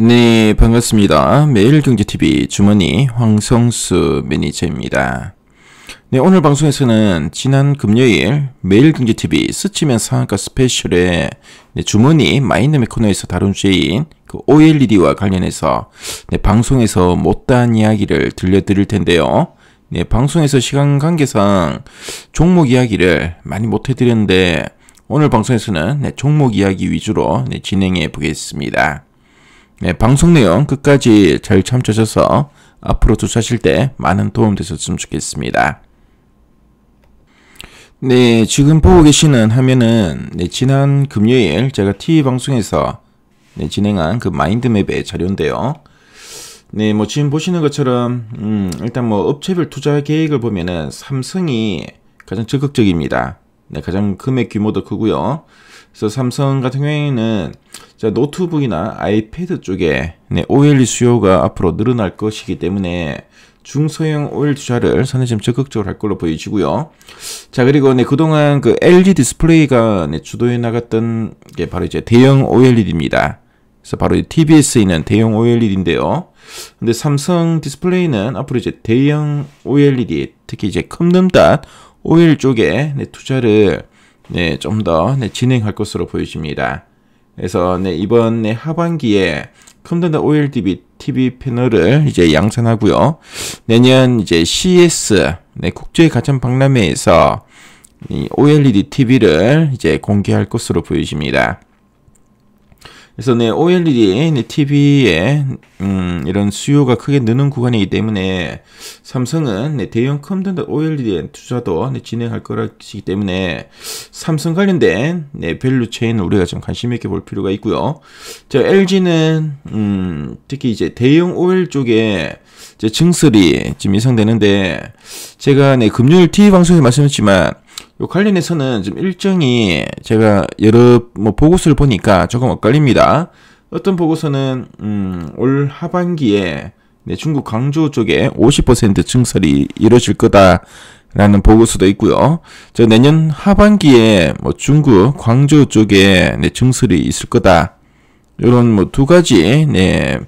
네, 반갑습니다. 매일경제TV 주머니 황성수 매니저입니다. 네, 오늘 방송에서는 지난 금요일 매일경제TV 스치면 상한가 스페셜에 네, 주머니 마인드미 코너에서 다룬 주제인 그 OLED와 관련해서 네, 방송에서 못다한 이야기를 들려드릴 텐데요. 네, 방송에서 시간 관계상 종목 이야기를 많이 못해드렸는데 오늘 방송에서는 네, 종목 이야기 위주로 네, 진행해 보겠습니다. 네, 방송 내용 끝까지 잘 참조하셔서 앞으로 조사하실 때 많은 도움 되셨으면 좋겠습니다. 네, 지금 보고 계시는 화면은 네, 지난 금요일 제가 TV 방송에서 네, 진행한 그 마인드맵의 자료인데요. 네, 뭐 지금 보시는 것처럼 음, 일단 뭐 업체별 투자 계획을 보면은 삼성이 가장 적극적입니다. 네, 가장 금액 규모도 크고요. 그래서 삼성 같은 경우에는 자, 노트북이나 아이패드 쪽에 네, OLED 수요가 앞으로 늘어날 것이기 때문에 중소형 OLED 투자를 선에 좀 적극적으로 할 걸로 보여지고요. 자 그리고 네, 그동안 그 LG e 디스플레이가 네, 주도해 나갔던 게 바로 이제 대형 OLED입니다. 그래서 바로 이 TVS에 있는 대형 OLED인데요. 근데 삼성 디스플레이는 앞으로 이제 대형 OLED 특히 이제 컴덤닷 OLED 쪽에 네, 투자를 네, 좀더 네, 진행할 것으로 보여집니다. 그래서 네, 이번 네, 하반기에 컴퓨터 OLED TV 패널을 이제 양산하고요. 내년 이제 CES 네, 국제 가전 박람회에서 OLED TV를 이제 공개할 것으로 보여집니다. 그래서 네, OLED 네, TV에 음, 이런 수요가 크게 느는 구간이기 때문에 삼성은 네, 대형 컴퓨터 OLED 투자도 네, 진행할 거라기 때문에 삼성 관련된 네, 밸류 체인을 우리가 좀 관심 있게 볼 필요가 있고요. 자, LG는 음, 특히 이제 대형 OL 쪽에 이제 증설이 지금 예상되는데 제가 네, 금요일 TV 방송에 말씀했지만 요 관련해서는 좀 일정이 제가 여러 뭐 보고서를 보니까 조금 엇갈립니다. 어떤 보고서는 음, 올 하반기에 네, 중국 광주 쪽에 50% 증설이 이루어질 거다라는 보고서도 있고요. 저 내년 하반기에 뭐 중국 광주 쪽에 네, 증설이 있을 거다. 이런 뭐 두 가지 네.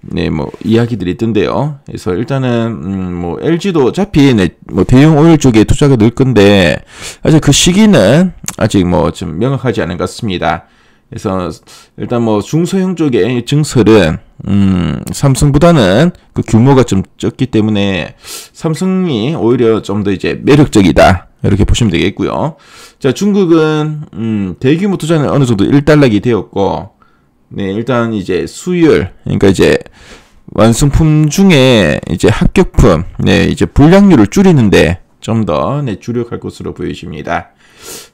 네, 뭐 이야기들이 있던데요. 그래서 일단은 음, 뭐 LG도 어차피 네, 뭐 대형 오일 쪽에 투자가 늘 건데 아직 그 시기는 아직 뭐 좀 명확하지 않은 것 같습니다. 그래서 일단 뭐 중소형 쪽의 증설은 음, 삼성보다는 그 규모가 좀 적기 때문에 삼성이 오히려 좀 더 이제 매력적이다. 이렇게 보시면 되겠고요. 자, 중국은 음, 대규모 투자는 어느 정도 1달락이 되었고 네, 일단 이제 수율, 그러니까 이제 완성품 중에 이제 합격품, 네, 이제 불량률을 줄이는데 좀 더 네, 주력할 것으로 보여집니다.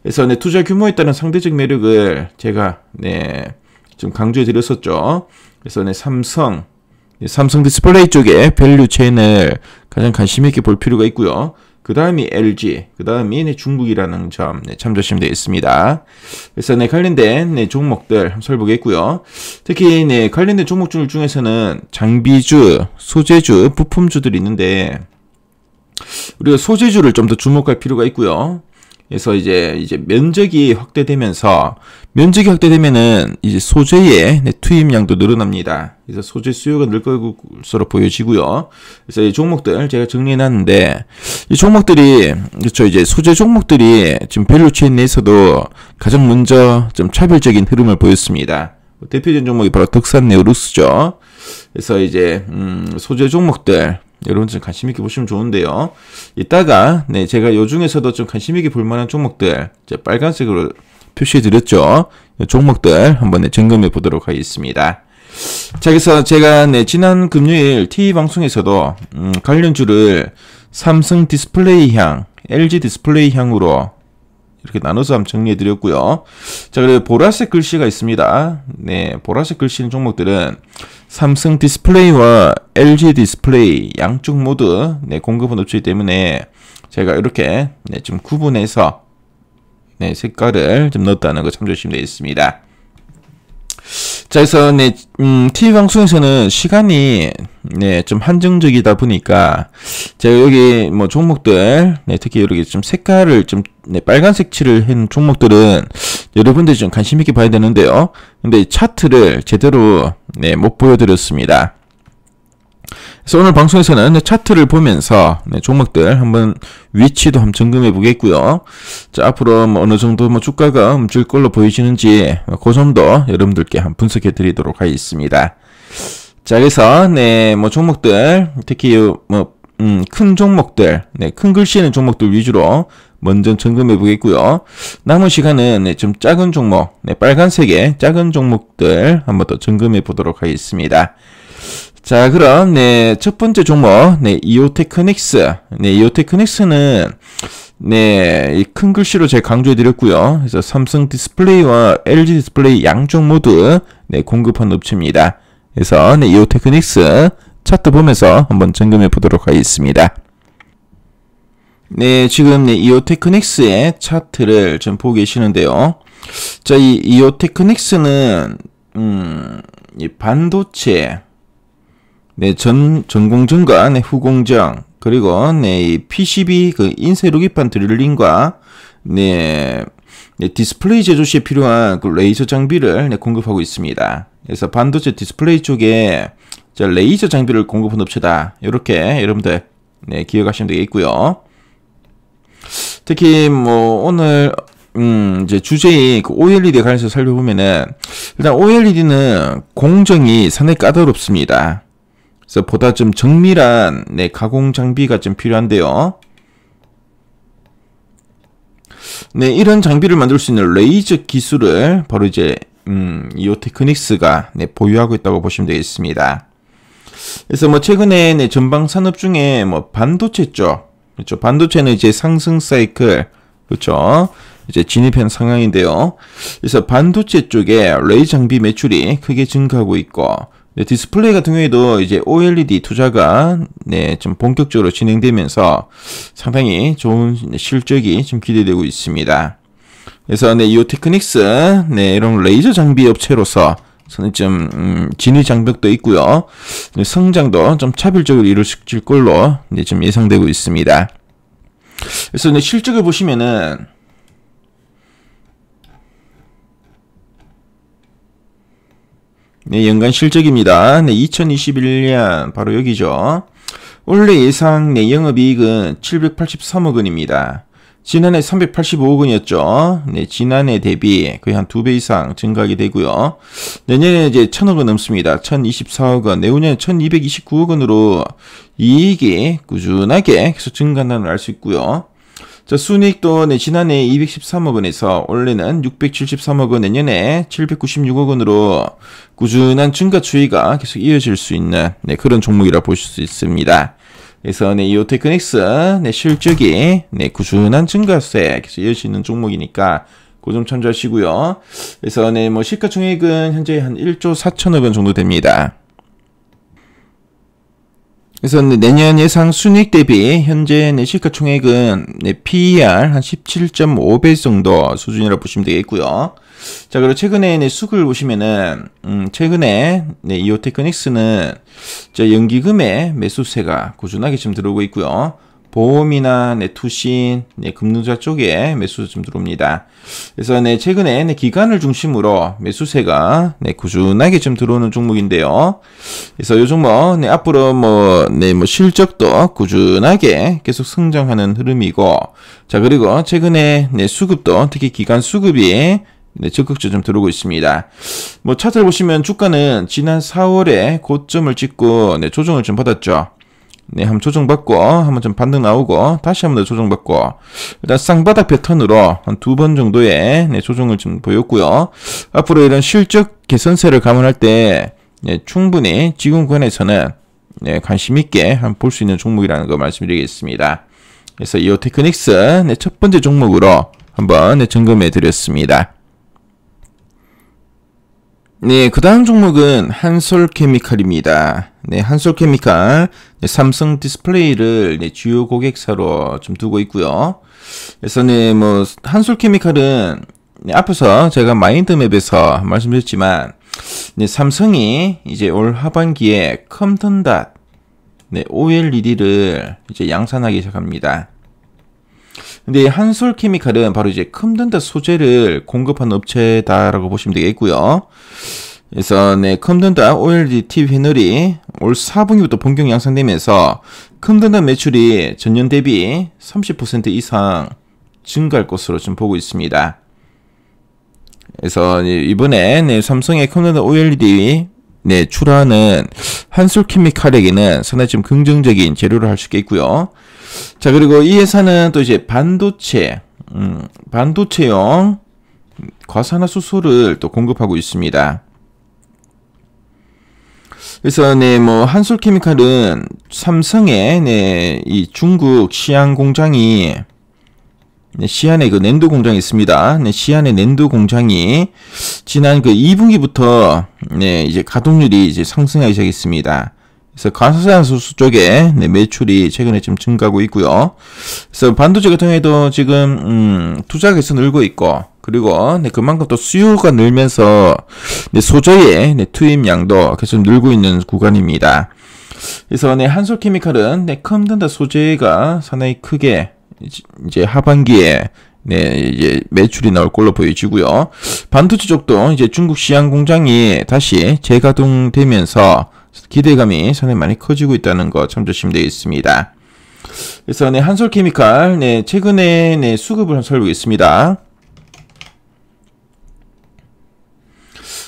그래서 네, 투자 규모에 따른 상대적 매력을 제가 네, 좀 강조해 드렸었죠. 그래서 네, 삼성, 네, 삼성 디스플레이 쪽에 밸류 체인을 가장 관심 있게 볼 필요가 있고요. 그 다음이 LG, 그 다음이 네, 중국이라는 점 네, 참조시면 되겠습니다. 그래서 네, 관련된 네, 종목들 설보겠고요. 특히 네, 관련된 종목들 중에서는 장비주, 소재주, 부품주들이 있는데 우리가 소재주를 좀 더 주목할 필요가 있고요. 그래서 이제 이제 면적이 확대되면서 면적이 확대되면은 이제 소재의 투입량도 늘어납니다. 그래서 소재 수요가 늘 것으로 보여지고요. 그래서 이 종목들 제가 정리해놨는데 이 종목들이 그렇죠 이제 소재 종목들이 지금 밸류체인 내에서도 가장 먼저 좀 차별적인 흐름을 보였습니다. 대표적인 종목이 바로 덕산 네오루스죠. 그래서 이제 음, 소재 종목들 여러분들 관심 있게 보시면 좋은데요. 이따가 네 제가 요 중에서도 좀 관심 있게 볼 만한 종목들 빨간색으로 표시해 드렸죠. 종목들 한번 네, 점검해 보도록 하겠습니다. 자 그래서 제가 네, 지난 금요일 TV 방송에서도 음, 관련주를 삼성 디스플레이 향, LG 디스플레이 향으로 이렇게 나눠서 한번 정리해 드렸고요. 자, 그리고 보라색 글씨가 있습니다. 네, 보라색 글씨인 종목들은 삼성 디스플레이와 LG 디스플레이 양쪽 모두 네, 공급은 없기 때문에 제가 이렇게 네, 좀 구분해서 네, 색깔을 좀 넣었다는 거 참조하시면 되겠습니다. 자, 그래서, 네, 음, TV방송에서는 시간이, 네, 좀 한정적이다 보니까, 제가 여기, 뭐, 종목들, 네, 특히 이렇게 좀 색깔을 좀, 네, 빨간색 칠을 한 종목들은, 여러분들이 좀 관심있게 봐야 되는데요. 근데 차트를 제대로, 네, 못 보여드렸습니다. 그래서 오늘 방송에서는 차트를 보면서 네, 종목들 한번 위치도 한번 점검해 보겠고요. 자, 앞으로 뭐 어느 정도 뭐 주가가 움직일 걸로 보이시는지 그 점도 여러분들께 한 분석해 드리도록 하겠습니다. 자, 그래서 네, 뭐 종목들 특히 뭐 음, 큰 종목들, 네, 큰 글씨는 종목들 위주로 먼저 점검해 보겠고요. 남은 시간은 네, 좀 작은 종목, 네, 빨간색의 작은 종목들 한번 더 점검해 보도록 하겠습니다. 자, 그럼, 네, 첫 번째 종목, 네, 이오테크닉스. 네, 이오테크닉스는, 네, 큰 글씨로 제가 강조해드렸고요 그래서 삼성 디스플레이와 LG 디스플레이 양쪽 모두, 네, 공급한 업체입니다. 그래서, 네, 이오테크닉스 차트 보면서 한번 점검해 보도록 하겠습니다. 네, 지금, 네, 이오테크닉스의 차트를 좀 보고 계시는데요. 자, 이 이오테크닉스는, 음, 이 반도체, 네, 전, 전공증가 네, 후공정, 그리고 네, PCB 그 인쇄로 기판 드릴링과 네, 네, 디스플레이 제조 시에 필요한 그 레이저 장비를 네, 공급하고 있습니다. 그래서 반도체 디스플레이 쪽에 자, 레이저 장비를 공급한 업체다. 이렇게 여러분들 네, 기억하시면 되겠고요. 특히 뭐 오늘 음, 이제 주제의 그 OLED에 관해서 살펴보면은, 일단 OLED는 공정이 상당히 까다롭습니다. 그래서 보다 좀 정밀한 네, 가공 장비가 좀 필요한데요. 네, 이런 장비를 만들 수 있는 레이저 기술을 바로 이제 음, 이오테크닉스가 네, 보유하고 있다고 보시면 되겠습니다. 그래서 뭐 최근에 네, 전방 산업 중에 뭐 반도체 쪽 그렇죠. 반도체는 이제 상승 사이클 그렇죠. 이제 진입한 상황인데요. 그래서 반도체 쪽에 레이 장비 매출이 크게 증가하고 있고 네, 디스플레이 같은 경우에도 이제 OLED 투자가 네, 좀 본격적으로 진행되면서 상당히 좋은 실적이 좀 기대되고 있습니다. 그래서 네, 이 테크닉스 네, 이런 레이저 장비 업체로서 저는 좀 음, 진위 장벽도 있고요. 네, 성장도 좀 차별적으로 이루어질 걸로 이좀 네, 예상되고 있습니다. 그래서 네, 실적을 보시면은 네, 연간 실적입니다. 네, 2021년 바로 여기죠. 원래 예상 내 영업이익은 783억 원입니다. 지난해 385억 원이었죠. 네, 지난해 대비 거의 한두 배 이상 증가하게 되고요. 내년에 이제 1000억 원 넘습니다. 1024억 원, 내후년에 1229억 원으로 이익이 꾸준하게 계속 증가한다는 걸 알 수 있고요. 자, 순이익 또 지난해 213억 원에서 올해는 673억 원, 내년에 796억 원으로 꾸준한 증가 추이가 계속 이어질 수 있는 네, 그런 종목이라 보실 수 있습니다. 그래서 네, 이오테크닉스 네, 실적이 네, 꾸준한 증가세 계속 이어질수있는 종목이니까 고점 참조하시고요. 그래서 네, 뭐 시가총액은 현재 한 1조 4천억 원 정도 됩니다. 그래서 내년 예상 순익 대비 현재 내 시가총액은 내 PER 한 17.5배 정도 수준이라고 보시면 되겠고요. 자, 그리고 최근에 수급을 보시면은 음, 최근에 네, 이오테크닉스는 연기금의 매수세가 꾸준하게 지금 들어오고 있고요. 보험이나 네, 투신, 네, 금융자 쪽에 매수 좀 들어옵니다. 그래서 네, 최근에 네, 기간을 중심으로 매수세가 네, 꾸준하게 좀 들어오는 종목인데요. 그래서 요즘뭐 네, 앞으로 뭐, 네, 뭐 실적도 꾸준하게 계속 성장하는 흐름이고, 자 그리고 최근에 네, 수급도 특히 기간 수급이 네, 적극적 으로좀 들어오고 있습니다. 뭐 차트를 보시면 주가는 지난 4월에 고점을 찍고 네, 조정을 좀 받았죠. 네, 한번 조정받고, 한 번 좀 반등 나오고, 다시 한 번 더 조정받고, 일단 쌍바닥 패턴으로 한 두 번 정도의 네, 조정을 좀 보였고요. 앞으로 이런 실적 개선세를 감안할 때, 네, 충분히 지금 권에서는 네, 관심 있게 한볼수 있는 종목이라는 거 말씀드리겠습니다. 그래서 이오테크닉스 네, 첫 번째 종목으로 한번 네, 점검해 드렸습니다. 네, 그 다음 종목은 한솔케미칼입니다. 네, 한솔케미칼 네, 삼성 디스플레이를 네, 주요 고객사로 좀 두고 있고요. 그래서 네, 뭐 한솔케미칼은 네, 앞에서 제가 마인드맵에서 말씀드렸지만 네, 삼성이 이제 올 하반기에 컴턴닷 네, OLED를 이제 양산하기 시작합니다. 근데 한솔 케미칼은 바로 이제 컴든다 소재를 공급한 업체다라고 보시면 되겠고요. 그래서 네, 컴든다 OLDT 휘널이 올 4분기부터 본격 양상되면서 컴든다 매출이 전년 대비 30% 이상 증가할 것으로 지 보고 있습니다. 그래서 이번에 네, 삼성의 컴퓨터 OLED 네, 출하는 한솔케미칼에게는 상당히 좀 긍정적인 재료를 할 수 있겠고요. 자, 그리고 이 회사는 또 이제 반도체, 음, 반도체용 과산화수소를 또 공급하고 있습니다. 그래서 네, 뭐 한솔케미칼은 삼성의 네, 이 중국 시안 공장이 네, 시안에 그 낸도 공장이 있습니다. 네, 시안의 낸도 공장이 지난 그 2분기부터 네, 이제 가동률이 이제 상승하기 시작했습니다. 그래서 가스산수 수 쪽에 네, 매출이 최근에 좀 증가하고 있고요. 그래서 반도체 같은 경우에도 지금 음, 투자 계속 늘고 있고 그리고 네, 그만큼 또 수요가 늘면서 네, 소재의 네, 투입량도 계속 늘고 있는 구간입니다. 그래서 네, 한솔케미칼은 네, 컴퓨터 소재가 상당히 크게 이제 하반기에 네, 이제 매출이 나올 걸로 보여지고요. 반도체 쪽도 이제 중국 시안 공장이 다시 재가동되면서 기대감이 상당히 많이 커지고 있다는 거참 조심되어 있습니다. 그래서 네, 한솔케미칼 네, 최근에 네, 수급을 살펴보겠습니다.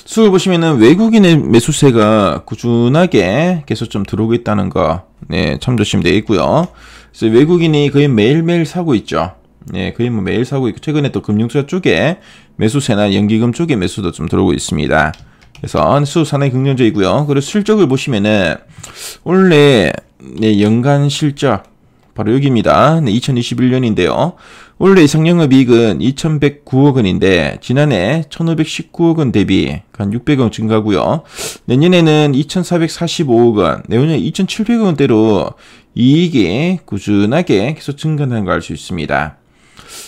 수를 보시면은 외국인의 매수세가 꾸준하게 계속 좀 들어오고 있다는 거, 네, 참 조심되어 있고요. 그래서 외국인이 거의 매일매일 사고 있죠. 네, 거의 뭐 매일 사고 있고, 최근에 또 금융투자 쪽에 매수세나 연기금 쪽에 매수도 좀 들어오고 있습니다. 그래서 안수 상당히 긍정적이고요. 그리고 실적을 보시면은 원래 네, 연간 실적 바로 여기입니다. 네, 2021년인데요. 원래 성상영업익은 2,109억 원인데 지난해 1,519억 원 대비 한 600억 원 증가고요. 내년에는 2,445억 원, 내후년 2,700억 원대로 이익이 꾸준하게 계속 증가하는 걸 알 수 있습니다.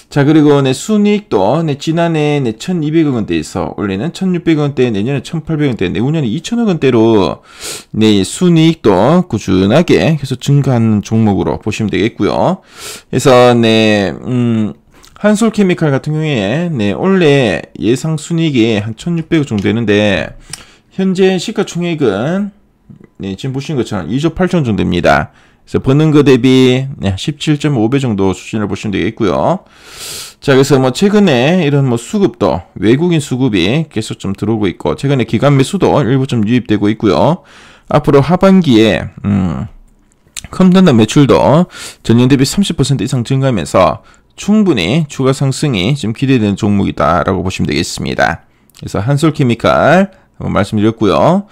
자, 그리고 내 순이익도 내 지난해 내 1200억 원대에서 원래는 1600억 원대, 내년에 1800억 원대, 내후년에 2000억 원대로 내 순이익도 꾸준하게 계속 증가하는 종목으로 보시면 되겠고요. 그래서 내 음, 한솔케미칼 같은 경우에 내 원래 예상 순이익이 한 1600억 정도 되는데 현재 시가총액은 네, 지금 보시는 것처럼 2조 8천 정도됩니다 그래서 버는 거 그 대비 17.5배 정도 수준을 보시면 되겠고요. 자, 그래서 뭐 최근에 이런 뭐 수급도 외국인 수급이 계속 좀 들어오고 있고 최근에 기관 매수도 일부 좀 유입되고 있고요. 앞으로 하반기에 음, 컴퓨터 매출도 전년 대비 30% 이상 증가하면서 충분히 추가 상승이 지금 기대되는 종목이다라고 보시면 되겠습니다. 그래서 한솔케미칼 어, 말씀드렸고요.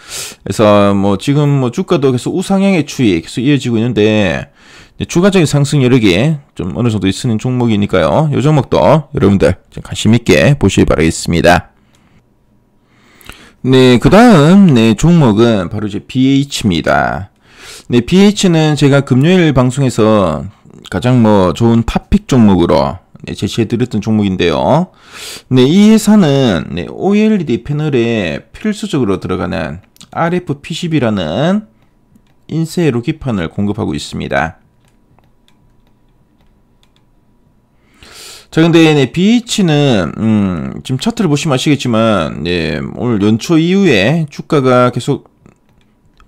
그래서 뭐 지금 뭐 주가도 계속 우상향의 추이 계속 이어지고 있는데 추가적인 상승 여력이 좀 어느 정도 있으는 종목이니까요. 요 종목도 여러분들 관심 있게 보시기 바라겠습니다. 네, 그 다음, 네, 종목은 바로 이제 BH입니다. 네, BH는 제가 금요일 방송에서 가장 뭐 좋은 팝픽 종목으로 네, 제시해드렸던 종목인데요. 네, 이 회사는 네, OLED 패널에 필수적으로 들어가는 r f p c 0이라는 인쇄 로기판을 공급하고 있습니다. 자 근데 네, BH는 음, 지금 차트를 보시면 아시겠지만 네, 오늘 연초 이후에 주가가 계속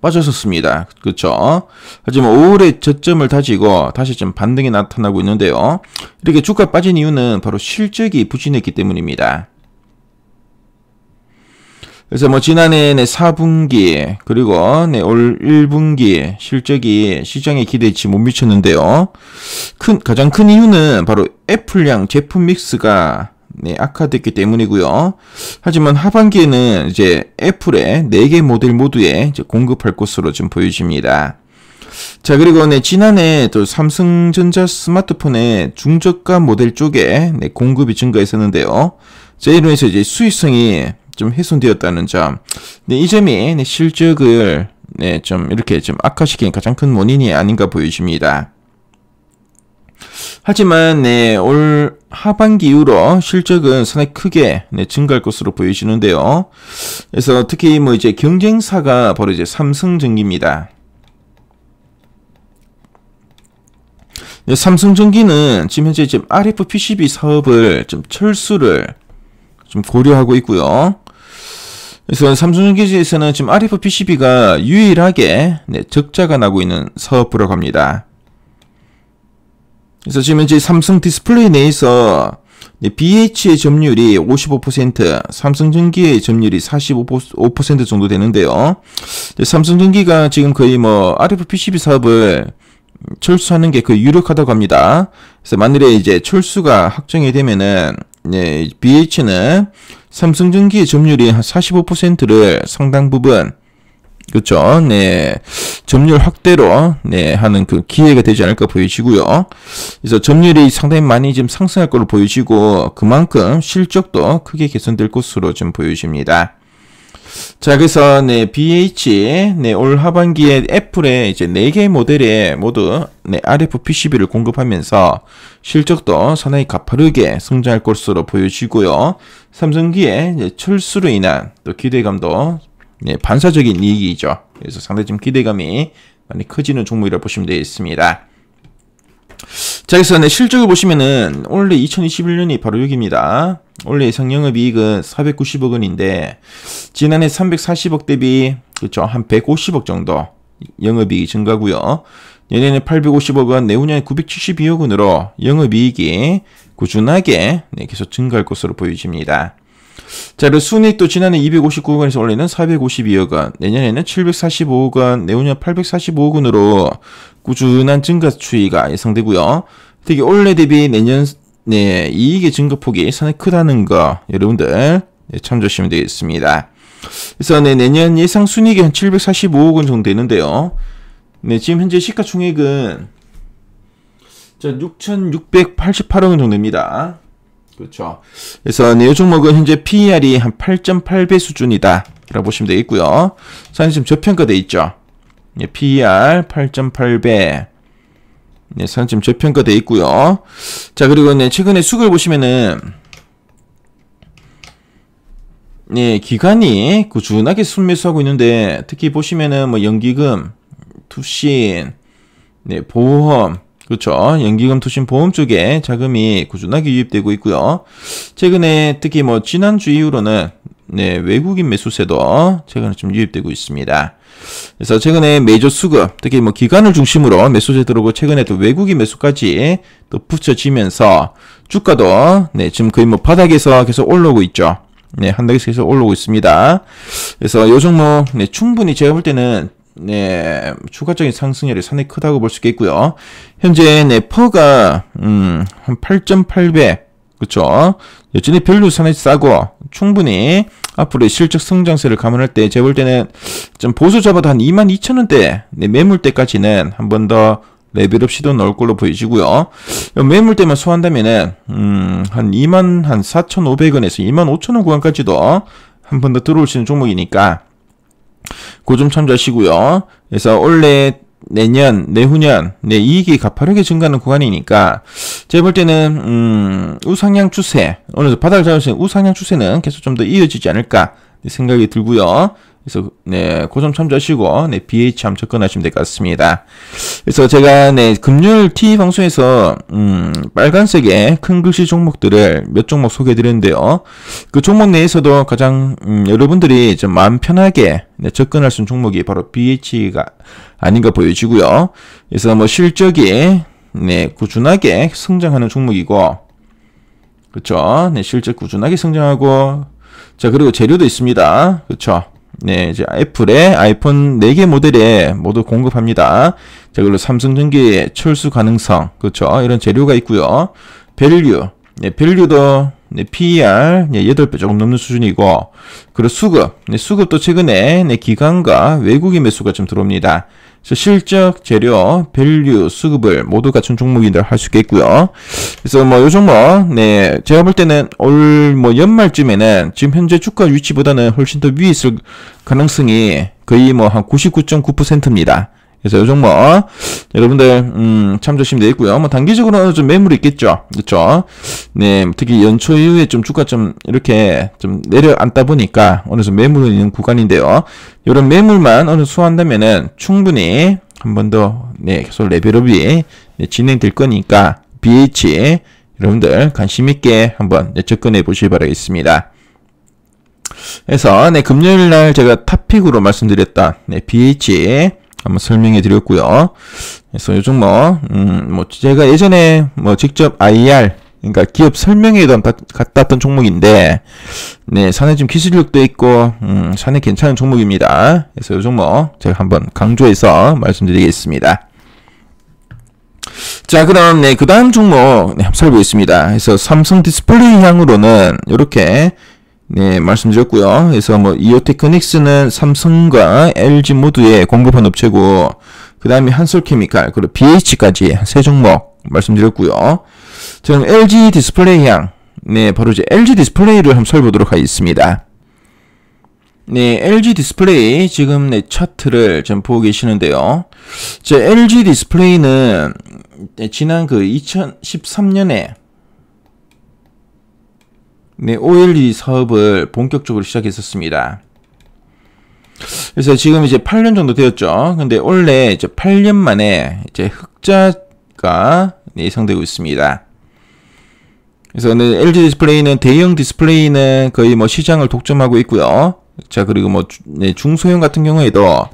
빠졌었습니다. 그렇죠? 하지만 5월에 저점을 다지고 다시 좀 반등이 나타나고 있는데요. 이렇게 주가 빠진 이유는 바로 실적이 부진했기 때문입니다. 그래서 뭐 지난해 네 4분기 그리고 올 1분기 실적이 시장의 기대치 못 미쳤는데요. 큰 가장 큰 이유는 바로 애플량 제품 믹스가 네, 악화됐기 때문이고요. 하지만 하반기에는 이제 애플의 4개 모델 모두에 공급할 것으로 좀 보여집니다. 자, 그리고 네, 지난해 또 삼성전자 스마트폰의 중저가 모델 쪽에 네, 공급이 증가했었는데요. 자, 이론에서 이제 수익성이 좀 훼손되었다는 점. 네, 이 점이 네, 실적을 네, 좀 이렇게 좀 악화시킨 가장 큰 원인이 아닌가 보여집니다. 하지만 네, 올 하반기 이후로 실적은 상당히 크게 네, 증가할 것으로 보여지는데요. 그래서 특히 뭐 이제 경쟁사가 바로 이제 삼성전기입니다. 네, 삼성전기는 지금 현재 지금 RFPCB 사업을 좀 철수를 좀 고려하고 있고요. 그래서 삼성전기에서는 지금 RFPCB가 유일하게 네, 적자가 나고 있는 사업부라고 합니다. 그래서 지금 이제 삼성 디스플레이 내에서 네, BH의 점유율이 55%, 삼성전기의 점유율이 45% 정도 되는데요. 삼성전기가 지금 거의 뭐 RFPCB 사업을 철수하는 게 그 유력하다고 합니다. 그래서 만일에 이제 철수가 확정이 되면은 네, BH는 삼성전기의 점유율이 한 45%를 상당 부분 그렇죠. 네. 점유율 확대로 네, 하는 그 기회가 되지 않을까 보여지고요. 그래서 점유율이 상당히 많이 지금 상승할 것으로 보여지고 그만큼 실적도 크게 개선될 것으로 좀 보여집니다. 자, 그래서 네, BH 네, 올 하반기에 애플의 이제 4개 모델에 모두 네, RFPCB를 공급하면서 실적도 상당히 가파르게 성장할 것으로 보여지고요. 삼성기의 철수로 인한 또 기대감도 네, 반사적인 이익이죠. 그래서 상당히 좀 기대감이 많이 커지는 종목이라 고 보시면 되겠습니다. 자, 그래서 네, 실적을 보시면은 올해 2021년이 바로 여기입니다. 올해 예상 영업이익은 490억 원인데 지난해 340억 대비 그렇죠 한 150억 정도 영업이익이 증가고요. 내년에 850억 원, 내후년에 972억 원으로 영업이익이 꾸준하게 네, 계속 증가할 것으로 보여집니다. 자, 그리고 순익도 지난해 259억원에서 올해는 452억원, 내년에는 745억원, 내후년 845억원으로 꾸준한 증가 추이가 예상되고요. 특히 올해 대비 내년 네, 이익의 증가폭이 상당히 크다는 거 여러분들 네, 참조하시면 되겠습니다. 그래서 네, 내년 예상 순익이한 745억 원 정도 되는데요. 네, 지금 현재 시가총액은 6,688억 원 정도입니다. 그렇죠. 그래서 내요 종목은 현재 PER이 한 8.8배 수준이다. 라고 보시면 되겠고요. 사님 지금 저평가돼 있죠. 예, PER 8.8배. 네, 예, 사님 지금 저평가돼 있고요. 자, 그리고 네, 최근에 수급을 보시면은 네, 기간이 꾸준하게 순매수하고 있는데 특히 보시면은 뭐 연기금, 투신, 네, 보험, 그렇죠. 연기금 투신 보험 쪽에 자금이 꾸준하게 유입되고 있고요. 최근에 특히 뭐 지난주 이후로는 네, 외국인 매수세도 최근에 좀 유입되고 있습니다. 그래서 최근에 매이 수급, 특히 뭐 기관을 중심으로 매수세 들어오고 최근에 또 외국인 매수까지 또 붙여지면서 주가도 네, 지금 거의 뭐 바닥에서 계속 올라오고 있죠. 네, 한 달씩 계속 올라오고 있습니다. 그래서 요 종목, 네, 충분히 제가 볼 때는 네, 추가적인 상승률이 상당히 크다고 볼 수 있겠고요. 현재 네, 퍼가 음, 한 8.8배, 그쵸 여전히 별로 상당히 싸고 충분히 앞으로의 실적 성장세를 감안할 때 제가 볼 때는 좀 보수 잡아도 한 22,000원대 네, 매물대까지는 한 번 더 레벨업 시도 넣을 걸로 보이시고요. 매물대만 소한다면은 음, 한 2만 한 4,500원에서 2만 5,000원 구간까지도 한 번 더 들어올 수 있는 종목이니까 고좀 참조하시고요. 그래서 원래 내년, 내후년, 내 이익이 가파르게 증가하는 구간이니까, 제가 볼 때는, 음, 우상향 추세, 어느 정 바닥을 잡을 수 있는 우상향 추세는 계속 좀 더 이어지지 않을까, 생각이 들고요. 그래서 네, 고점 그 참조하시고 네, BH 함 접근하시면 될 것 같습니다. 그래서 제가 네, 금요일 T 방송에서 음, 빨간색의 큰 글씨 종목들을 몇 종목 소개해 드렸는데요. 그 종목 내에서도 가장 음, 여러분들이 좀 마음 편하게 네, 접근할 수 있는 종목이 바로 BH가 아닌가 보여지고요. 그래서 뭐 실적이 네, 꾸준하게 성장하는 종목이고 그렇죠. 네, 실적 꾸준하게 성장하고 자, 그리고 재료도 있습니다. 그렇죠. 네, 이제 애플의 아이폰 4개 모델에 모두 공급합니다. 자, 그리고 삼성전기의 철수 가능성, 그렇죠. 이런 재료가 있고요. 밸류, 네, 밸류도 네, PER 네, 8배 조금 넘는 수준이고 그리고 수급, 네, 수급도 최근에 네, 기관과 외국인 매수가 좀 들어옵니다. 그래서 실적, 재료, 밸류, 수급을 모두 갖춘 종목이라 할수 있겠고요. 그래서 뭐요 종목, 네, 제가 볼 때는 올 뭐 연말쯤에는 지금 현재 주가 위치보다는 훨씬 더 위에 있을 가능성이 거의 뭐 한 99.9%입니다. 그래서 요 정도 어? 여러분들 음, 참조심돼 있고요. 뭐 단기적으로는 좀 매물이 있겠죠, 그렇죠? 네, 특히 연초 이후에 좀 주가 좀 이렇게 좀 내려앉다 보니까 어느 정도 매물이 있는 구간인데요. 이런 매물만 어느 수한다면은 충분히 한 번더 네, 계속 레벨업이 네, 진행될 거니까 BH 여러분들 관심 있게 한번 네, 접근해 보시기 바라겠습니다. 그래서 네, 금요일 날 제가 탑픽으로 말씀드렸던 네, BH 한번 설명해 드렸고요. 그래서 요즘 뭐, 음, 뭐 제가 예전에 뭐 직접 IR 그러니까 기업 설명회에 갔다 왔던 종목인데, 네, 산에 지금 기술력도 있고, 음, 산에 괜찮은 종목입니다. 그래서 요즘 뭐, 제가 한번 강조해서 말씀드리겠습니다. 자, 그럼, 네, 그 다음 종목, 네, 한번 살펴보겠습니다. 그래서 삼성 디스플레이 향으로는, 이렇게 네, 말씀드렸고요. 그래서 뭐 이오테크닉스는 삼성과 LG 모두의 공급한 업체고 그다음에 한솔케미칼 그리고 BH까지 세 종목 말씀드렸고요. 저는 LG 디스플레이 향 네, 바로 이제 LG 디스플레이를 한번 살펴보도록 하겠습니다. 네, LG 디스플레이 지금 네 차트를 좀 보고 계시는데요. 제 LG 디스플레이는 네, 지난 그 2013년에 네, OLE 사업을 본격적으로 시작했었습니다. 그래서 지금 이제 8년 정도 되었죠. 근데 원래 이제 8년 만에 이제 흑자가 네, 예상되고 있습니다. 그래서 네, LG 디스플레이는 대형 디스플레이는 거의 뭐 시장을 독점하고 있고요. 자 그리고 뭐 네, 중소형 같은 경우에도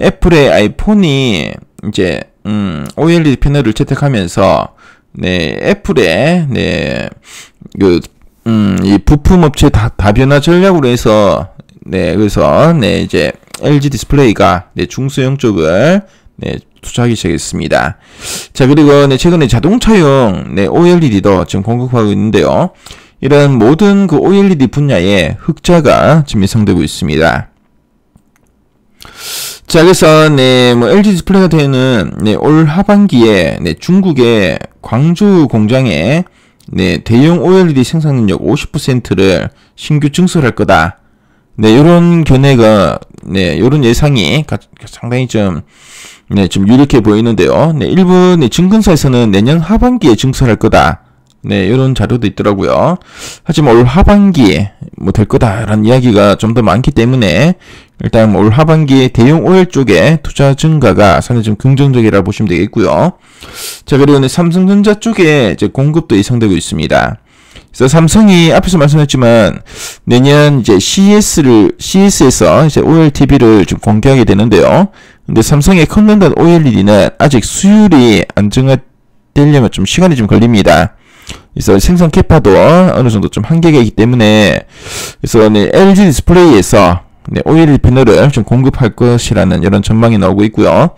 애플의 아이폰이 이제 음, OLED 패널을 채택하면서 네 애플의 네그 음, 이 부품업체 다, 다변화 전략으로 해서, 네, 그래서, 네, 이제, LG 디스플레이가, 네, 중소형 쪽을, 네, 투자하기 시작했습니다. 자, 그리고, 네, 최근에 자동차용, 네, OLED도 지금 공급하고 있는데요. 이런 모든 그 OLED 분야에 흑자가 지금 예상되고 있습니다. 자, 그래서, 네, 뭐, LG 디스플레이 가되는 네, 올 하반기에, 네, 중국의 광주 공장에, 네, 대형 OLED 생산능력 50%를 신규 증설할 거다. 네, 요런 견해가, 네, 요런 예상이 가, 상당히 좀, 네, 좀 유력해 보이는데요. 네, 일부 네, 증권사에서는 내년 하반기에 증설할 거다. 네, 요런 자료도 있더라고요. 하지만 올 하반기에 뭐 될 거다라는 이야기가 좀 더 많기 때문에 일단 올 하반기에 대형 오일 쪽에 투자 증가가 상당히 좀 긍정적이라 보시면 되겠고요. 자, 그리고 삼성전자 쪽에 이제 공급도 예상되고 있습니다. 그래서 삼성이 앞에서 말씀했지만 내년 이제 CS를 CS에서 이제 OLTV를 좀 공개하게 되는데요. 근데 삼성의 컨덴던 OLED는 아직 수율이 안정화되려면 좀 시간이 좀 걸립니다. 그래서 생산 캐파도 어느 정도 좀 한계가 있기 때문에 그래서 LG 디스플레이에서 네, 오일 리피을좀 공급할 것이라는 이런 전망이 나오고 있고요.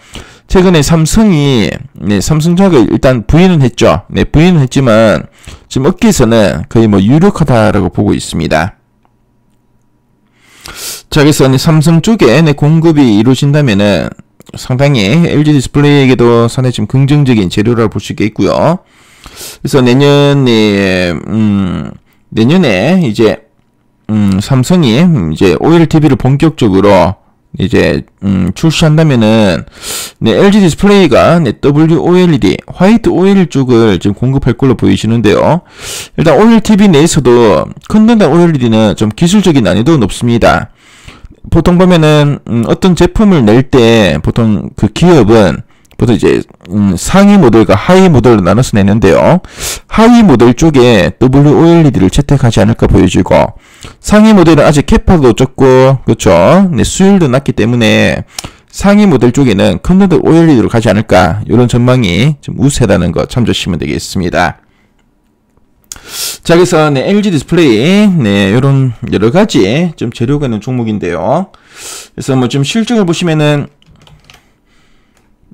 최근에 삼성이 네, 삼성전을 일단 부인은 했죠. 네, 부인은 했지만 지금 업계에서는 거의 뭐 유력하다라고 보고 있습니다. 자, 그래서 삼성 쪽에 네, 공급이 이루어진다면은 상당히 LG 디스플레이에게도 상당히 지금 긍정적인 재료라고 볼 수 있겠고요. 그래서 내년에 음, 내년에 이제 음, 삼성이 이제 OLED를 본격적으로 이제 음, 출시한다면은 네, LG 디스플레이가 네, WOLED, 화이트 OLED 쪽을 지금 공급할 걸로 보이시는데요. 일단 OLED TV 내에서도 컨덴다 OLED는 좀 기술적인 난이도 높습니다. 보통 보면은 음, 어떤 제품을 낼 때 보통 그 기업은 보통 이제 음, 상위 모델과 하위 모델로 나눠서 내는데요. 하위 모델 쪽에 WOLED를 채택하지 않을까 보여지고 상위 모델은 아직 캐파도 적고 그렇죠. 네, 수율도 낮기 때문에 상위 모델 쪽에는 컨텐츠 OLED로 가지 않을까 이런 전망이 좀우세다는거 참조하시면 되겠습니다. 자 그래서 네, LG 디스플레이 네 이런 여러 가지 좀 재료가 있는 종목인데요. 그래서 뭐 좀실증을 보시면은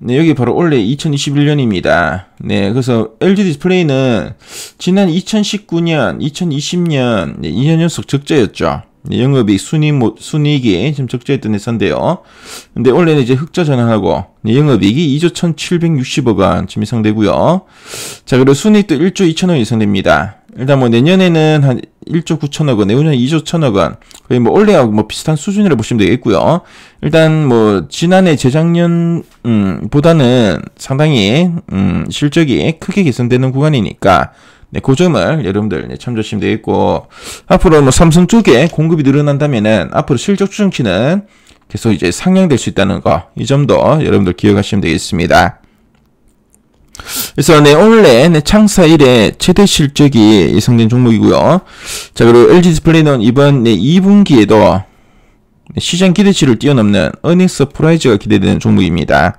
네, 여기 바로 올해 2021년입니다. 네, 그래서 LG 디스플레이는 지난 2019년, 2020년 네, 2년 연속 적자였죠. 네, 영업이 순이 순이익이 좀 적자였던 회사인데요. 근데 올해는 이제 흑자 전환하고 네, 영업이익이 2조 1,760억 원쯤 이상 되고요. 자, 그리고 순이익도 1조 2천억 이상 됩니다. 일단 뭐 내년에는 한 1조 9천억 원, 내후년 2조 천억 원, 거의 뭐 올해하고 뭐 비슷한 수준이라 고 보시면 되겠고요. 일단 뭐 지난해 재작년 음, 보다는 상당히 음, 실적이 크게 개선되는 구간이니까 네, 그 점을 여러분들 네, 참조하시면 되겠고 앞으로 뭐 삼성 쪽에 공급이 늘어난다면은 앞으로 실적 추정치는 계속 이제 상향될 수 있다는 거 이 점도 여러분들 기억하시면 되겠습니다. 그래서 네, 원래 네, 창사 1의 최대 실적이 예상된 종목이고요. 자, 그리고 LG 디스플레이는 이번 네, 2분기에도 시장 기대치를 뛰어넘는 어닝 서프라이즈가 기대되는 종목입니다.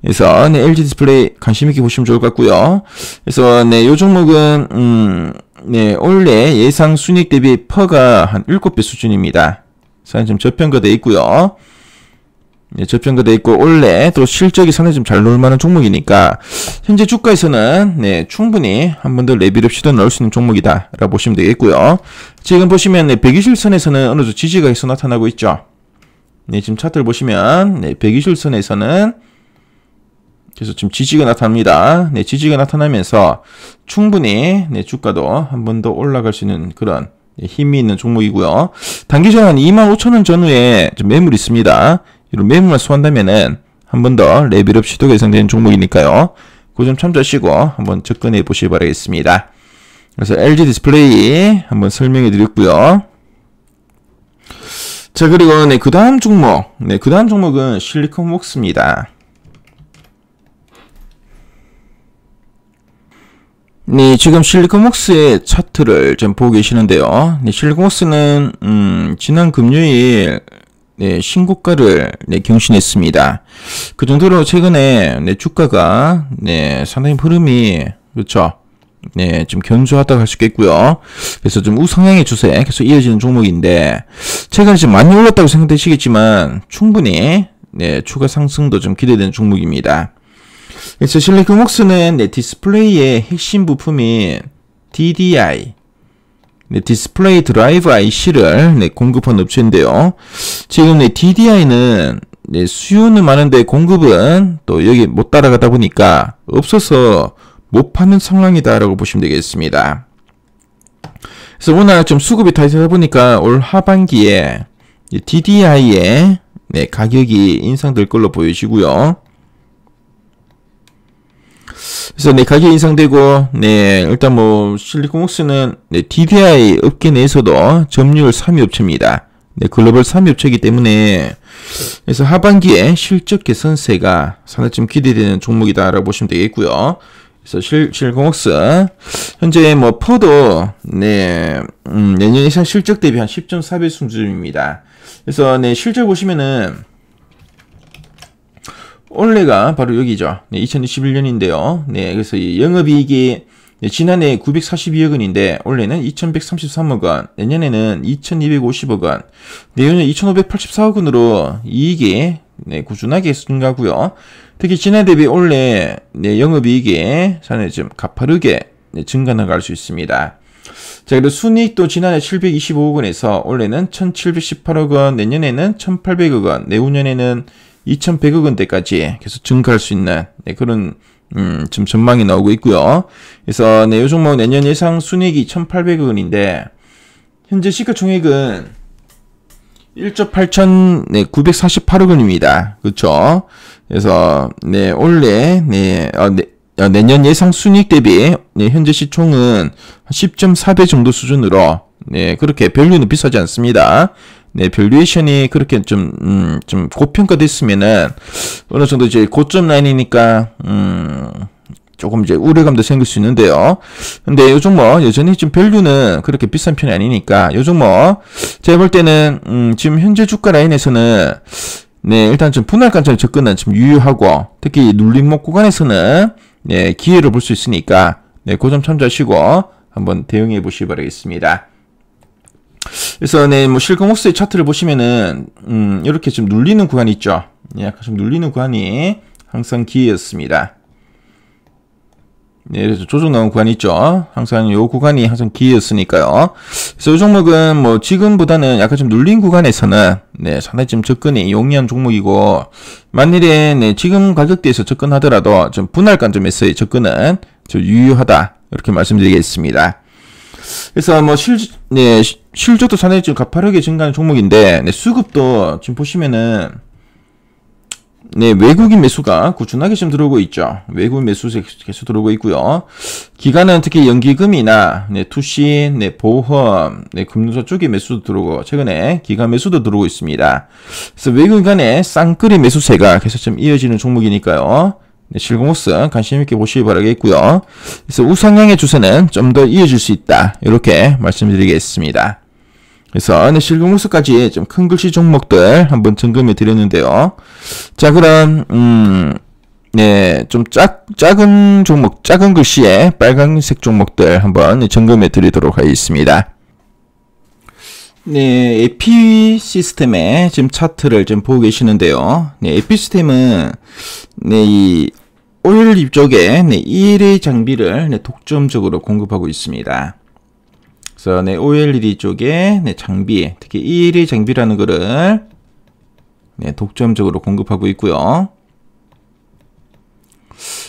그래서 네, LG 디스플레이 관심 있게 보시면 좋을 것 같고요. 그래서 네, 요 종목은 음, 네, 원래 예상 순익 대비 퍼가 한 7배 수준입니다. 사실 좀 저평가돼 있고요. 예, 저평가돼 있고 원래 또 실적이 상당히 좀잘 나올만한 종목이니까 현재 주가에서는 네, 충분히 한 번 더레벨를 시도 넣을 수 있는 종목이다라고 보시면 되겠고요. 지금 보시면 네, 120선에서는 어느 정도 지지가 있어 나타나고 있죠. 네, 지금 차트를 보시면 네, 120선에서는 그래서 지금 지지가 나타납니다. 네, 지지가 나타나면서 충분히 네, 주가도 한 번 더 올라갈 수 있는 그런 힘이 있는 종목이고요. 단기전 한 25,000원 전후에 매물이 있습니다. 이런 매물만 소한다면은 한 번 더 레벨 업 시도가 예상되는 종목이니까요. 그 점 참조하시고 한번 접근해 보시기 바라겠습니다. 그래서 LG 디스플레이 한번 설명해 드렸고요. 자 그리고 네 그다음 종목 네 그다음 종목은 실리콘웍스입니다. 네, 지금 실리콘웍스의 차트를 지 보고 계시는데요. 네, 실리콘웍스는 음, 지난 금요일 네, 신고가를 네, 경신했습니다. 그 정도로 최근에 네, 주가가 네, 상당히 흐름이 그렇죠. 네, 좀 견조하다고 할 수 있겠고요. 그래서 좀 우상향의 추세 계속 이어지는 종목인데 최근에 좀 많이 올랐다고 생각되시겠지만 충분히 네, 추가 상승도 좀 기대되는 종목입니다. 그래서 실리콘웍스는 네, 디스플레이의 핵심 부품인 DDI 네, 디스플레이 드라이브 IC를 네, 공급한 업체인데요. 지금 네, DDI는 네, 수요는 많은데 공급은 또 여기 못 따라가다 보니까 없어서 못 파는 상황이다라고 보시면 되겠습니다. 그래서 워낙 좀 수급이 타이다 보니까 올 하반기에 DDI의 네, 가격이 인상될 걸로 보여지고요. 그래서 네 가격 인상되고 네 일단 뭐 실리콘웍스는 네 DDI 업계 내에서도 점유율 3위 업체입니다. 네 글로벌 3위 업체이기 때문에 그래서 하반기에 실적 개선세가 상당히 좀 기대되는 종목이다라고 보시면 되겠고요. 그래서 실, 실공옥스 현재 뭐 퍼도 네 음, 내년 예상 실적 대비 한 10.4배 수준입니다. 그래서 네 실적 보시면은 올해가 바로 여기죠. 네, 2021년인데요. 네, 그래서 영업이익이 네, 지난해 942억 원인데 올해는 2133억 원, 내년에는 2250억 원, 내년에 2584억 원으로 이익이 네, 꾸준하게 증가고요. 하 특히 지난 대비 올해 네, 영업이익이 사내 좀 가파르게 네, 증가 나갈 수 있습니다. 자, 그리고 순이익도 지난해 725억 원에서 올해는 1718억 원, 내년에는 1800억 원, 내후년에는 2,100억 원대까지 계속 증가할 수 있는 네, 그런 음, 지금 전망이 나오고 있고요. 그래서 네, 요 종목 내년 예상 순이익이 1,800억 원인데 현재 시가총액은 1조 8천, 네, 948억 원입니다. 그렇죠 그래서, 네, 원래, 네, 어, 네, 어, 내년 예상 순익 대비, 네, 현재 시총은 10.4배 정도 수준으로, 네, 그렇게 별로는 비싸지 않습니다. 네, 밸류에이션이 그렇게 좀, 음, 좀 고평가됐으면은, 어느 정도 이제 고점 라인이니까, 음, 조금 이제 우려감도 생길 수 있는데요. 근데 요즘 뭐, 여전히 지금 밸류는 그렇게 비싼 편이 아니니까, 요즘 뭐, 제가 볼 때는, 음, 지금 현재 주가 라인에서는, 네, 일단 좀 분할 관점 접근은 좀 유효하고, 특히 눌림목 구간에서는, 네, 기회를 볼 수 있으니까, 네, 고점 그 참조하시고, 한번 대응해 보시기 바라겠습니다. 그래서 네, 뭐 실금 호스의 차트를 보시면은 음, 이렇게 좀 눌리는 구간이 있죠. 약간 예, 좀 눌리는 구간이 항상 기회였습니다. 네, 예, 그래서 조정 나온 구간이 있죠. 항상 이 구간이 항상 기회였으니까요. 그래서 이 종목은 뭐 지금보다는 약간 좀 눌린 구간에서는 네, 상당히 좀 접근이 용이한 종목이고 만일에 네, 지금 가격대에서 접근하더라도 좀 분할간 점에서의 접근은 좀 유효하다 이렇게 말씀드리겠습니다. 그래서 뭐 실, 네, 실적도 사내에 좀 가파르게 증가하는 종목인데, 네, 수급도 지금 보시면은, 네, 외국인 매수가 꾸준하게 지금 들어오고 있죠. 외국인 매수 세 계속 들어오고 있고요. 기간은 특히 연기금이나 네, 투신, 네, 보험, 네, 금융사 쪽에 매수도 들어오고 최근에 기간 매수도 들어오고 있습니다. 그래서 외국인 간의 쌍끌이 매수세가 계속 좀 이어지는 종목이니까요. 실고목스 네, 관심 있게 보시기 바라겠고요. 그래서 우상향의 추세는 좀 더 이어질 수 있다. 이렇게 말씀드리겠습니다. 그래서 실고목스까지 네, 좀큰 글씨 종목들 한번 점검해 드렸는데요. 자 그럼 음. 네, 좀 작, 작은 종목, 작은 글씨에 빨간색 종목들 한번 점검해 드리도록 하겠습니다. 네, 에피 시스템의 지금 차트를 지 보고 계시는데요. 네, 에피 시스템은 네, 이 OLED 쪽에 네, ELA 장비를 네, 독점적으로 공급하고 있습니다. 그래서 네, OLED 쪽에 네, 장비, 특히 ELA 장비라는 거를 네, 독점적으로 공급하고 있고요.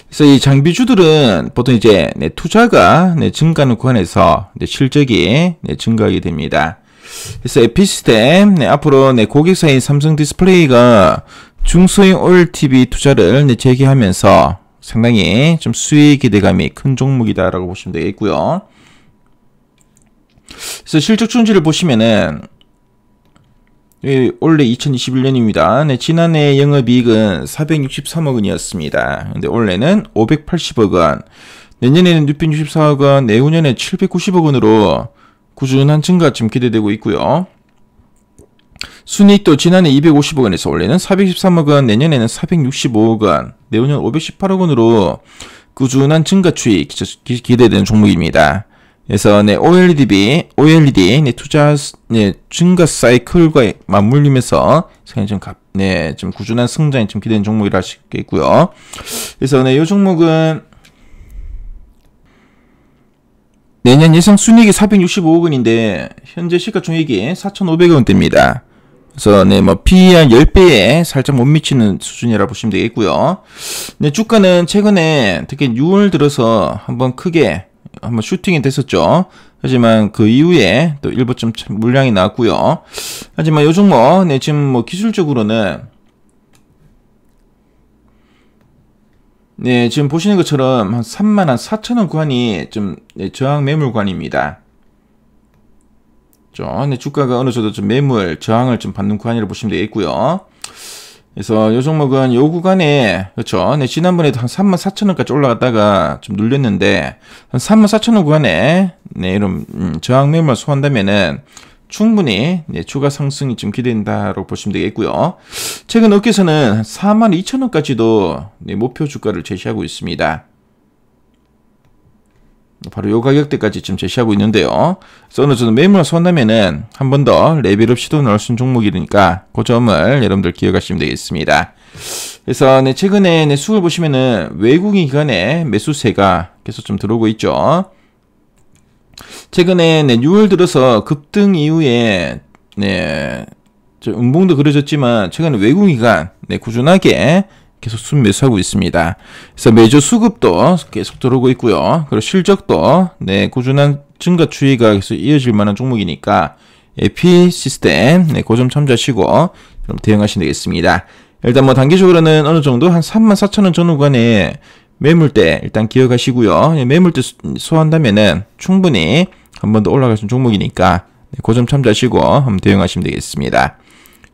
그래서 이 장비주들은 보통 이제 네, 투자가 네, 증가하는 구간에서 네, 실적이 네, 증가하게 됩니다. 그래서 에피스템 네, 앞으로 네, 고객사인 삼성 디스플레이가 중소형 OLTV 투자를 네, 재개하면서 상당히 좀 수익 기대감이 큰 종목이다라고 보시면 되겠고요. 그래서 실적 충지를 보시면은 원래 예, 2021년입니다. 네, 지난해 영업이익은 463억 원이었습니다. 근데 올해는 580억 원, 내년에는 664억 원, 내후년에 790억 원으로 꾸준한 증가 지금 기대되고 있고요. 순이익도 지난해 255억 원에서 올해는 413억 원, 내년에는 465억 원, 내후년 518억 원으로 꾸준한 증가 추이 기대되는 종목입니다. 그래서 네, OLED, OLED 네, 투자 네, 증가 사이클과 맞물리면서 상당히 좀, 네, 좀 꾸준한 성장이 좀 기대되는 종목이라 할 수 있겠고요. 그래서 네, 이 종목은 내년 예상 순이익이 465억 원인데 현재 시가총액이 4,500억 원대입니다. 그래서 네, 뭐 PE 한 10배에 살짝 못 미치는 수준이라 보시면 되겠고요. 네, 주가는 최근에 특히 6월 들어서 한번 크게 한번 슈팅이 됐었죠. 하지만 그 이후에 또 일부 좀 물량이 나왔고요. 하지만 요즘 뭐, 네, 지금 뭐 기술적으로는 네, 지금 보시는 것처럼 한 3만 한 4천 원 구간이 좀 네, 저항 매물 구간입니다. 좀 네, 주가가 어느 정도 좀 매물 저항을 좀 받는 구간이라고 보시면 되겠고요. 그래서 요 종목은 요 구간에 그렇죠. 네, 지난번에도 한3 0 0천 원까지 올라갔다가 좀 눌렸는데 한3 0 0 0원 구간에 네, 이런 음, 저항 매물 소환다면은 충분히 네, 추가 상승이 좀 기대된다라고 보시면 되겠고요. 최근 업계에서는 4 2 0 0 0 원까지도 네, 목표 주가를 제시하고 있습니다. 바로 요 가격대까지 지금 제시하고 있는데요. 그래서 어느 정도 매물을 선다면은 한 번 더 레벨업 시도 넣을 수 있는 종목이니까 그 점을 여러분들 기억하시면 되겠습니다. 그래서 네, 최근에 네, 수을 보시면은 외국인 기관의 매수세가 계속 좀 들어오고 있죠. 최근에 네, 6월 들어서 급등 이후에 네, 운봉도 그려졌지만 최근에 외국인 기관 네, 꾸준하게 계속 순매수하고 있습니다. 그래서 매주 수급도 계속 들어오고 있고요. 그리고 실적도 네 꾸준한 증가 추이가 계속 이어질 만한 종목이니까 에피 시스템 네, 고점 참조하시고 그럼 대응하시면 되겠습니다. 일단 뭐 단기적으로는 어느 정도 한 34,000원 전후 간에 매물대 일단 기억하시고요. 예, 매물대 소화한다면은 충분히 한 번 더 올라갈 수 있는 종목이니까 고점 네, 참조하시고 한번 대응하시면 되겠습니다.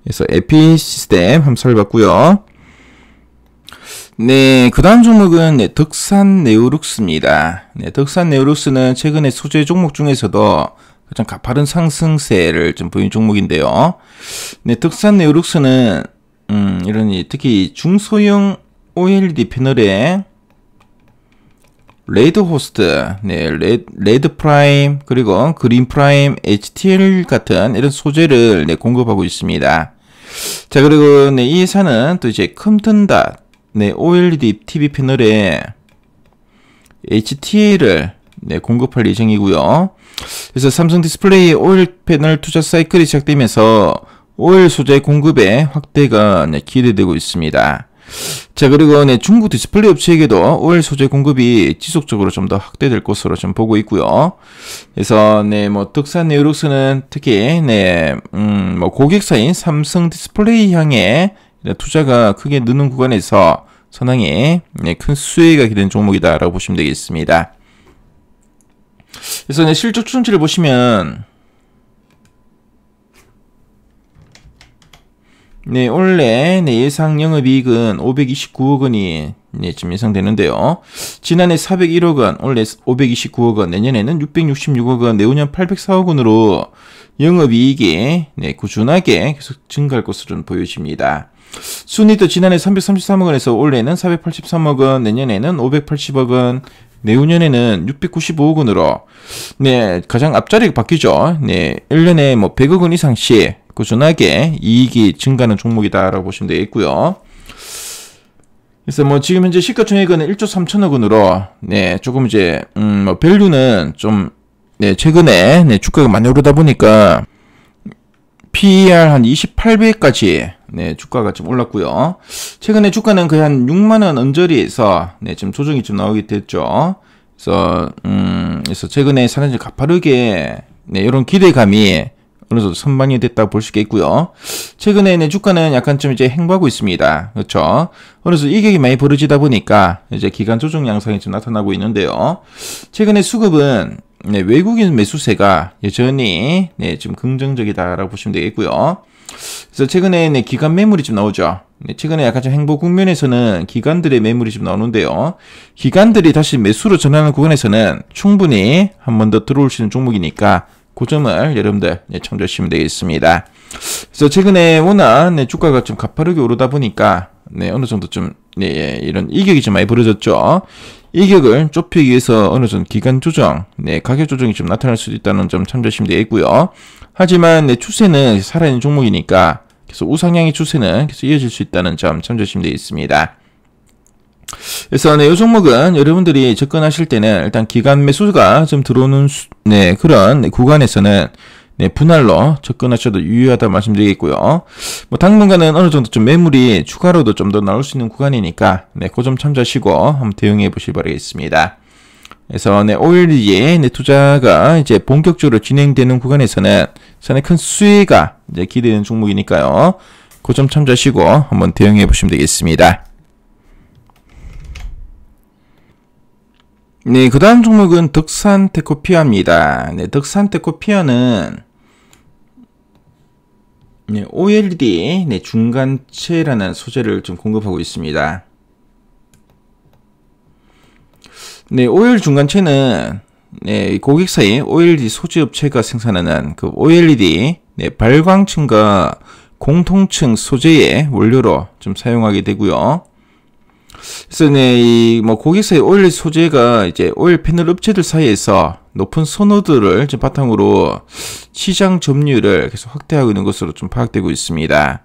그래서 에피 시스템 한번 살펴봤고요. 네, 그 다음 종목은 네, 덕산 네오룩스입니다. 네, 덕산 네오룩스는 최근에 소재 종목 중에서도 가장 가파른 상승세를 좀 보인 종목인데요. 네, 덕산 네오룩스는 음, 이런 특히 중소형 OLED 패널에 레드 호스트, 네, 레드, 레드 프라임, 그리고 그린 프라임, HTL 같은 이런 소재를 네, 공급하고 있습니다. 자, 그리고 네, 이 회사는 또 이제 컴튼닷, 네, OLED TV 패널에 HTA를 네, 공급할 예정이고요. 그래서 삼성 디스플레이 OL e d 패널 투자 사이클이 시작되면서 OL e d 소재 공급의 확대가 네, 기대되고 있습니다. 자 그리고 네, 중국 디스플레이 업체에게도 OL e d 소재 공급이 지속적으로 좀 더 확대될 것으로 좀 보고 있고요. 그래서 네뭐 덕산 네오룩스는 특히 네음 뭐 고객사인 삼성 디스플레이 향해 네, 투자가 크게 느는 구간에서 선항에 네, 큰 수혜가 기대는 종목이다라고 보시면 되겠습니다. 그래서 실적 추정치를 보시면 네, 원래 네, 예상 영업이익은 529억 원이 네, 지금 예상되는데요. 지난해 401억 원, 원래 529억 원, 내년에는 666억 원, 내후년 804억 원으로 영업이익이 네, 꾸준하게 계속 증가할 것으로 보여집니다. 순위도 지난해 333억 원에서 올해는 483억 원, 내년에는 580억 원, 내후년에는 695억 원으로 네 가장 앞자리가 바뀌죠. 네 1년에 뭐 100억 원 이상씩 꾸준하게 이익이 증가하는 종목이다라고 보시면 되겠고요. 그래서 뭐 지금 현재 시가총액은 1조 3천억 원으로 네 조금 이제 음 뭐 밸류는 좀 네 최근에 네 주가가 많이 오르다 보니까 PER 한 28배까지 네, 주가가 좀 올랐고요. 최근에 주가는 거의 한 6만 원 언저리에서 네, 지금 조정이 좀 나오게 됐죠. 그래서 음, 그래서 최근에 사는 좀 가파르게 네, 이런 기대감이 어느 정도 선방이 됐다고 볼 수 있겠고요. 최근에는 주가는 약간 좀 이제 행보하고 있습니다. 그렇죠? 그래서 이격이 많이 벌어지다 보니까 이제 기간 조정 양상이 좀 나타나고 있는데요. 최근에 수급은 네, 외국인 매수세가 여전히 네, 좀 긍정적이다라고 보시면 되겠고요. 그래서 최근에 네, 기간 매물이 좀 나오죠. 네, 최근에 약간 좀 행보 국면에서는 기관들의 매물이 좀 나오는데요. 기관들이 다시 매수로 전환하는 구간에서는 충분히 한 번 더 들어올 수 있는 종목이니까 고점을 여러분들 네, 참조하시면 되겠습니다. 그래서 최근에 워낙 네, 주가가 좀 가파르게 오르다 보니까 네, 어느 정도 좀 네, 예, 이런 이격이 좀 많이 벌어졌죠. 이격을 좁히기 위해서 어느 정도 기간 조정, 네, 가격 조정이 좀 나타날 수도 있다는 점 참조하시면 되겠고요. 하지만 네, 추세는 살아있는 종목이니까 계속 우상향의 추세는 계속 이어질 수 있다는 점 참조하시면 되겠습니다. 그래서 네, 요 종목은 여러분들이 접근하실 때는 일단 기간 매수가 좀 들어오는 수, 네, 그런 구간에서는 네, 분할로 접근하셔도 유효하다 말씀드리겠고요. 뭐 당분간은 어느 정도 좀 매물이 추가로도 좀 더 나올 수 있는 구간이니까 네, 그점 참조하시고 한번 대응해 보시기 바라겠습니다. 그래서 네, 5일 뒤에 네, 투자가 이제 본격적으로 진행되는 구간에서는 산의 큰 수혜가 이제 기대되는 종목이니까요. 고점 참조하시고 한번 대응해 보시면 되겠습니다. 네, 그 다음 종목은 덕산테코피아입니다. 네, 덕산테코피아는 네, OLED 네, 중간체라는 소재를 좀 공급하고 있습니다. 네, OLED 중간체는 네, 고객사인 OLED 소재업체가 생산하는 그 OLED 네, 발광층과 공통층 소재의 원료로 좀 사용하게 되고요. SNA 뭐 고객사의 오일 소재가 이제 오일 패널 업체들 사이에서 높은 선호도를 지 바탕으로 시장 점유율을 계속 확대하고 있는 것으로 좀 파악되고 있습니다.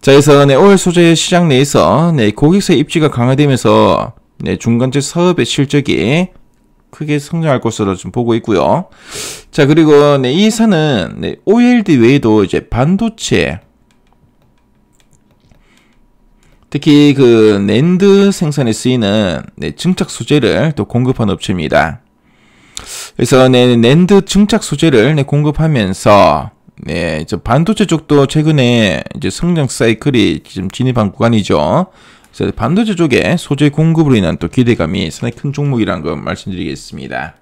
자, 그래서 네, 오일 소재 시장 내에서 네, 고객사 입지가 강화되면서 네, 중간재 사업의 실적이 크게 성장할 것으로 좀 보고 있고요. 자, 그리고 네, 이 회사는 네, o l d 외에도 이제 반도체 특히 그 랜드 생산에 쓰이는 네, 증착 소재를 또 공급한 업체입니다. 그래서 네, 랜드 증착 소재를 네, 공급하면서 네, 저 반도체 쪽도 최근에 이제 성장 사이클이 지금 진입한 구간이죠. 그래서 반도체 쪽에 소재 공급으로 인한 또 기대감이 상당히 큰종목이란는걸 말씀드리겠습니다.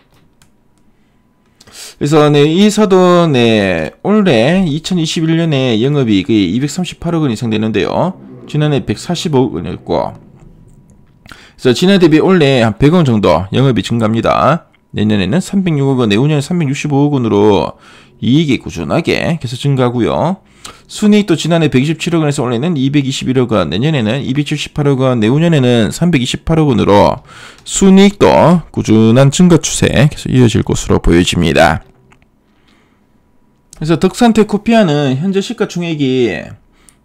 그래서 네, 이 사도 네, 올해 2021년에 영업이익이 238억 원 이상 되는데요. 지난해 145억원이었고 그래서 지난 해 대비 올해 한 100원 정도 영업이 증가합니다. 내년에는 306억원, 내후년에 365억원으로 이익이 꾸준하게 계속 증가하고요. 순이익도 지난해 127억원에서 올해는 221억원, 내년에는 278억원, 내후년에는 328억원으로 순이익도 꾸준한 증가 추세 계속 이어질 것으로 보여집니다. 그래서 덕산테 코피아는 현재 시가총액이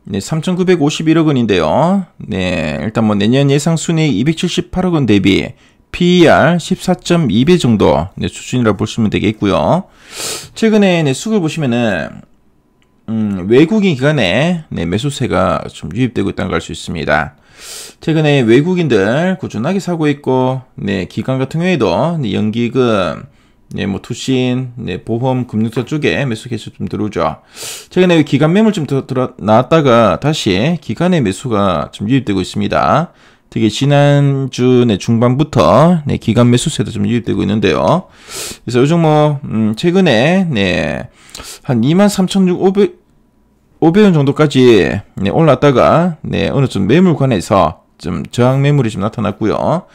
네, 3,951억 원인데요. 네, 일단 뭐 내년 예상 순이익 278억 원 대비 PER 14.2배 정도 네, 수준이라 고 보시면 되겠고요. 최근에 네, 수급을 보시면은 음, 외국인 기관에 네, 매수세가 좀 유입되고 있다는 걸 알 수 있습니다. 최근에 외국인들 꾸준하게 사고 있고 네, 기관 같은 경우에도 네, 연기금 네, 뭐 투신, 네, 보험, 금융사 쪽에 매수 개시 좀 들어오죠. 최근에 기간 매물 좀 더, 들어, 나왔다가 다시 기간의 매수가 좀 유입되고 있습니다. 되게 지난주 내 중반부터 네, 기간 매수세도 좀 유입되고 있는데요. 그래서 요즘 뭐 음, 최근에 네, 한 23,500원 정도까지 네, 올랐다가 네, 어느 좀 매물관에서 좀 저항 매물이 좀 나타났고요.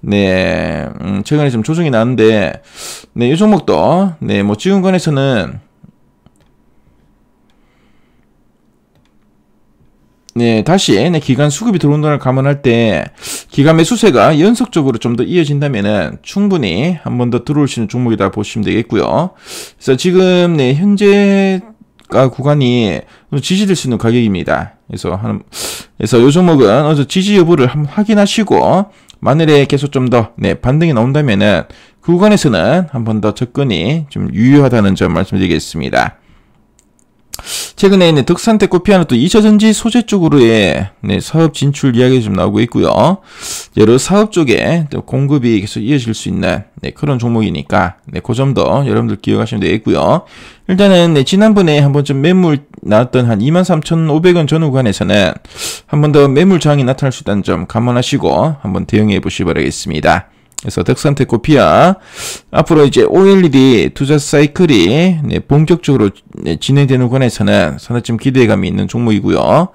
네, 음, 최근에 좀 조정이 나는데, 네, 이 종목도, 네, 뭐 지금권에서는 네, 다시 네, 기간 수급이 들어온다는 감안할 때 기간 매수세가 연속적으로 좀 더 이어진다면은 충분히 한 번 더 들어올 수 있는 종목이다 보시면 되겠고요. 그래서 지금 네, 현재 가, 아, 구간이 지지될 수 있는 가격입니다. 그래서 한, 그래서 요 종목은 어제 지지 여부를 한번 확인하시고 만일에 계속 좀더 네, 반등이 나온다면은 그 구간에서는 한 번 더 접근이 좀 유효하다는 점 말씀드리겠습니다. 최근에 있는 덕산테 코피아는 또 2차전지 소재 쪽으로의 예, 네, 사업 진출 이야기 좀 나오고 있고요. 여러 사업 쪽에 공급이 계속 이어질 수 있는 네, 그런 종목이니까 네, 그 점도 여러분들 기억하시면 되겠고요. 일단은 네, 지난번에 한번 좀 매물 나왔던 한 23,500원 전후 구간에서는 한 번 더 매물 저항이 나타날 수 있다는 점 감안하시고 한번 대응해 보시기 바라겠습니다. 그래서 덱산테 코피아 앞으로 이제 OLED 투자 사이클이 네, 본격적으로 네, 진행되는 권에서는 산업점 기대감이 있는 종목이고요.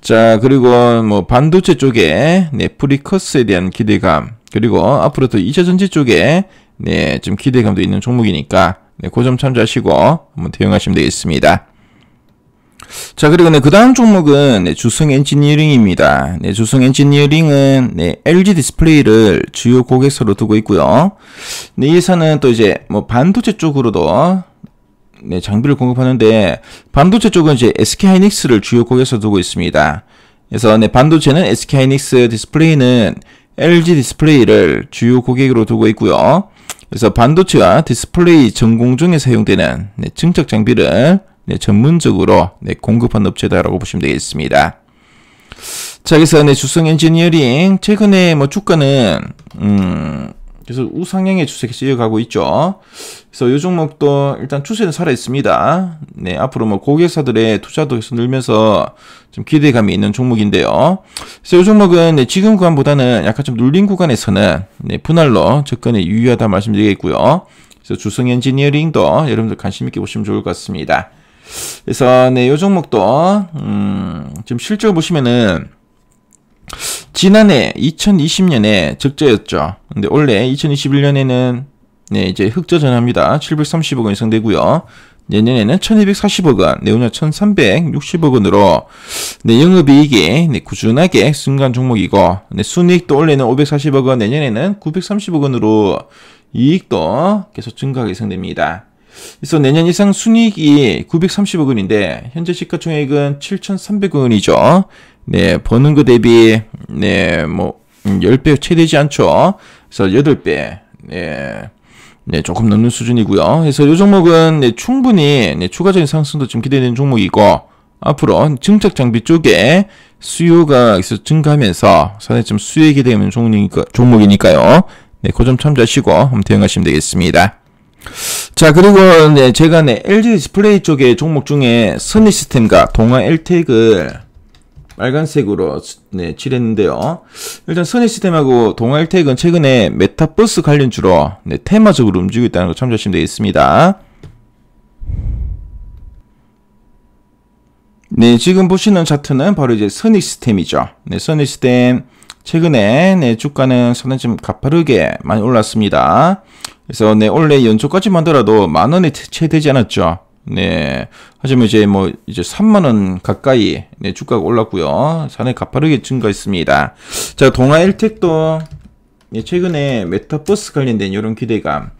자 그리고 뭐 반도체 쪽에 네, 프리커스에 대한 기대감 그리고 앞으로 또 2차 전지 쪽에 네, 좀 기대감도 있는 종목이니까 네, 그점 참조하시고 한번 대응하시면 되겠습니다. 자, 그리고 네, 그 다음 종목은 네, 주성 엔지니어링입니다. 네, 주성 엔지니어링은 네, LG 디스플레이를 주요 고객사로 두고 있고요. 네, 이 회사는 또 이제 뭐 반도체 쪽으로도 네, 장비를 공급하는데 반도체 쪽은 이제 SK 하이닉스를 주요 고객사로 두고 있습니다. 그래서 네, 반도체는 SK 하이닉스 디스플레이는 LG 디스플레이를 주요 고객으로 두고 있고요. 그래서 반도체와 디스플레이 전공 중에 사용되는 네, 증적 장비를 네, 전문적으로 네, 공급한 업체다라고 보시면 되겠습니다. 자, 그래서 네, 주성 엔지니어링 최근에 뭐 주가는 음, 그래서 우상향의 주식에서 여가고 있죠. 그래서 요 종목도 뭐 일단 추세는 살아있습니다. 네, 앞으로 뭐 고객사들의 투자도 계속 늘면서 좀 기대감이 있는 종목인데요. 그래서 이 종목은 네, 지금 구간보다는 약간 좀 눌린 구간에서는 네, 분할로 접근에 유의하다 말씀드리겠고요. 그래서 주성 엔지니어링도 여러분들 관심 있게 보시면 좋을 것 같습니다. 그래서 네, 이 종목도 음, 지금 실적을 보시면은 지난해 2020년에 적자였죠. 근데 원래 2021년에는 네, 이제 흑자 전합니다 730억 원 예상되고요. 내년에는 1240억 원, 내후년 1360억 원으로 네, 영업이익이 네, 꾸준하게 순간 종목이고 네, 순이익도 원래는 540억 원, 내년에는 930억 원으로 이익도 계속 증가가 예상됩니다. 그래서 내년 이상 순이익이 930억 원인데 현재 시가총액은 7,300억 원이죠. 네, 버는 거 그 대비, 네, 뭐, 10배 음, 채 되지 않죠. 그래서 8배, 네. 네, 조금 넘는 수준이고요. 그래서 이 종목은 네, 충분히 네, 추가적인 상승도 좀 기대되는 종목이고 앞으로 증착 장비 쪽에 수요가 있어 증가하면서 사실 좀 수요에 기대되는 종목이니까, 종목이니까요. 네, 그 점 참조하시고 한번 대응하시면 되겠습니다. 자, 그리고 네, 제가 네, LG 디스플레이 쪽의 종목 중에 선의 시스템과 동아 엘텍을 빨간색으로 네, 칠했는데요. 일단 선의 시스템하고 동아일텍은 최근에 메타버스 관련 주로 네, 테마적으로 움직이고 있다는 걸 참조하시면 되겠습니다. 네, 지금 보시는 차트는 바로 이제 선의 시스템이죠. 네, 선의 시스템 최근에 네, 주가는 상당히 좀 가파르게 많이 올랐습니다. 그래서 네, 원래 연초까지만 더라도 만 원이 에 채되지 않았죠. 네. 하지만 이제 뭐 이제 3만 원 가까이 네, 주가가 올랐고요. 산에 가파르게 증가했습니다. 자, 동아일텍도 예, 네, 최근에 메타버스 관련된 이런 기대감.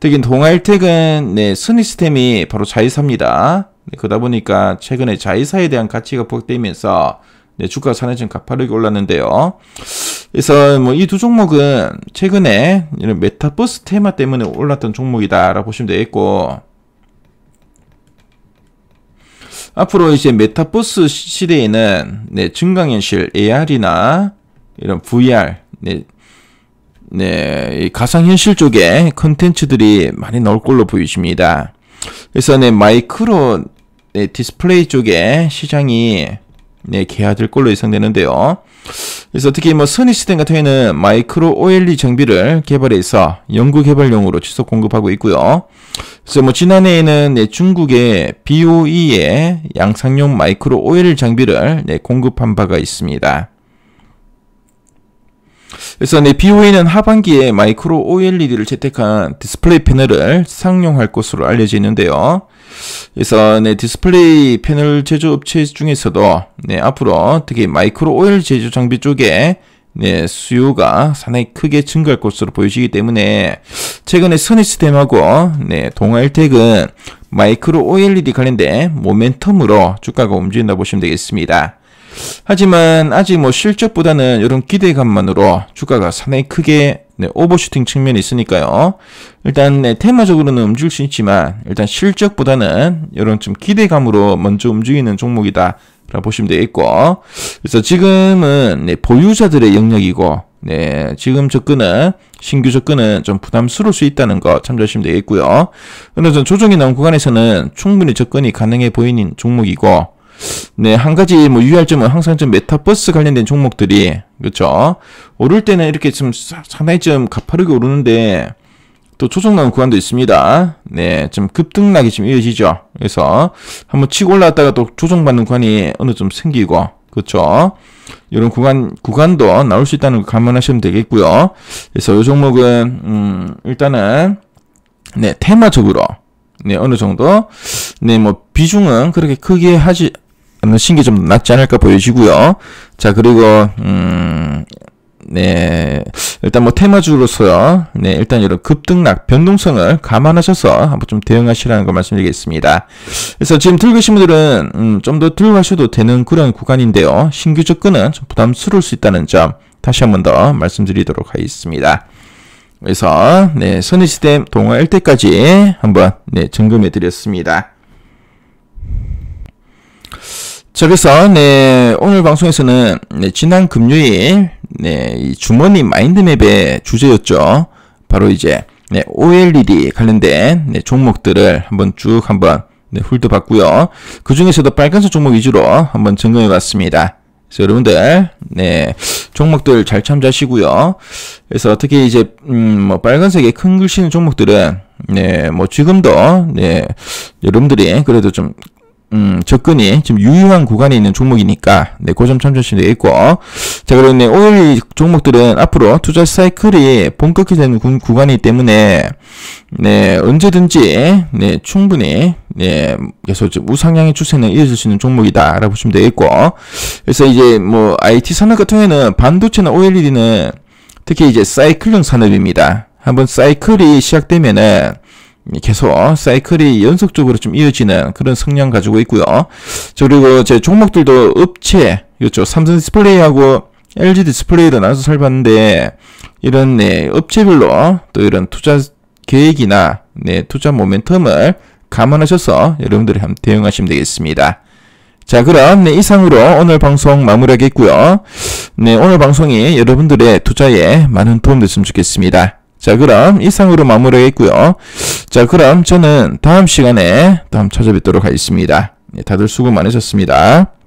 특히 동아일텍은 네, 스니스템이 바로 자회사입니다. 네, 그러다 보니까 최근에 자회사에 대한 가치가 폭되면서 네, 주가가 산에좀 가파르게 올랐는데요. 그래서 뭐 이 두 종목은 최근에 이런 메타버스 테마 때문에 올랐던 종목이다라고 보시면 되겠고 앞으로 이제 메타버스 시대에는 네, 증강현실 AR이나 이런 VR 네, 네, 가상현실 쪽에 컨텐츠들이 많이 나올 걸로 보이십니다 그래서 네, 마이크로 네, 디스플레이 쪽에 시장이 네, 개화될 걸로 예상되는데요. 그래서 특히 뭐선이 시스템 같은 경우에는 마이크로 OLED 장비를 개발해서 연구 개발용으로 지속 공급하고 있고요. 그래서 뭐 지난해에는 네, 중국의 BOE의 양산용 마이크로 오일 장비를 네, 공급한 바가 있습니다. 그래서 네, BOE는 하반기에 마이크로 OLED를 채택한 디스플레이 패널을 상용할 것으로 알려져 있는데요. 그래서 네, 디스플레이 패널 제조업체 중에서도 네, 앞으로 특히 마이크로 OLED 제조 장비 쪽에 네, 수요가 상당히 크게 증가할 것으로 보여지기 때문에 최근에 선의스템하고 네, 동아일텍은 마이크로 OLED 관련된 모멘텀으로 주가가 움직인다 보시면 되겠습니다. 하지만 아직 뭐 실적보다는 이런 기대감만으로 주가가 상당히 크게 네, 오버슈팅 측면이 있으니까요. 일단 네, 테마적으로는 움직일 수 있지만 일단 실적보다는 이런 좀 기대감으로 먼저 움직이는 종목이다 라고 보시면 되겠고 그래서 지금은 네, 보유자들의 영역이고 네, 지금 접근은 신규 접근은 좀 부담스러울 수 있다는 거 참조하시면 되겠고요. 어느 정 조정이 나온 구간에서는 충분히 접근이 가능해 보이는 종목이고 네, 한 가지 뭐 유의할 점은 항상 좀 메타버스 관련된 종목들이 그렇죠. 오를 때는 이렇게 좀 상당히 좀 가파르게 오르는데 또 초성나온 구간도 있습니다. 네, 좀 급등락이 지금 이어지죠. 그래서 한번 치고 올라왔다가 또 조정받는 구간이 어느 좀 생기고 그렇죠. 이런 구간 구간도 나올 수 있다는 걸 감안하시면 되겠고요. 그래서 이 종목은 음, 일단은 네 테마적으로 네 어느 정도 네뭐 비중은 그렇게 크게 하지 않으신 게좀 낫지 않을까 보여지고요. 자 그리고 음 네, 일단 뭐 테마주로서요. 네, 일단 이런 급등락, 변동성을 감안하셔서 한번 좀 대응하시라는 걸 말씀드리겠습니다. 그래서 지금 들고 계신 분들은 음, 좀 더 들고 가셔도 되는 그런 구간인데요. 신규 접근은 좀 부담스러울 수 있다는 점 다시 한 번 더 말씀드리도록 하겠습니다. 그래서 네, 선의 시스템 동화일 때까지 한번 네, 점검해 드렸습니다. 자, 그래서 네, 오늘 방송에서는 네, 지난 금요일 네, 이 주머니 마인드맵의 주제였죠. 바로 이제 네, OLED 관련된 네, 종목들을 한번 쭉 한번 네, 훑어봤고요. 그 중에서도 빨간색 종목 위주로 한번 점검해봤습니다. 그래서 여러분들 네 종목들 잘 참조하시고요. 그래서 어떻게 이제 음, 뭐 빨간색의 큰 글씨는 종목들은 네뭐 지금도 네 여러분들이 그래도 좀 음, 접근이 좀 유효한 구간에 있는 종목이니까, 네, 고점 그 참조심도 있고. 자, 그리고 네, 오늘 이 종목들은 앞으로 투자 사이클이 본격화되는 구간이기 때문에, 네, 언제든지, 네, 충분히, 네, 계속 우상향의 추세는 이어질 수 있는 종목이다라고 보시면 되겠고. 그래서 이제 뭐, IT 산업 같은 경우에는 반도체나 OLED는 특히 이제 사이클형 산업입니다. 한번 사이클이 시작되면은, 계속 어, 사이클이 연속적으로 좀 이어지는 그런 성향 가지고 있고요. 저 그리고 제 종목들도 업체, 그렇죠. 삼성 디스플레이하고 LG 디스플레이도 나눠서 살봤는데 이런 네, 업체별로 또 이런 투자 계획이나 네, 투자 모멘텀을 감안하셔서 여러분들이 한번 대응하시면 되겠습니다. 자, 그럼 네, 이상으로 오늘 방송 마무리하겠고요. 네, 오늘 방송이 여러분들의 투자에 많은 도움 됐으면 좋겠습니다. 자, 그럼 이상으로 마무리하겠고요. 자, 그럼 저는 다음 시간에 다음 찾아뵙도록 하겠습니다. 예, 다들 수고 많으셨습니다.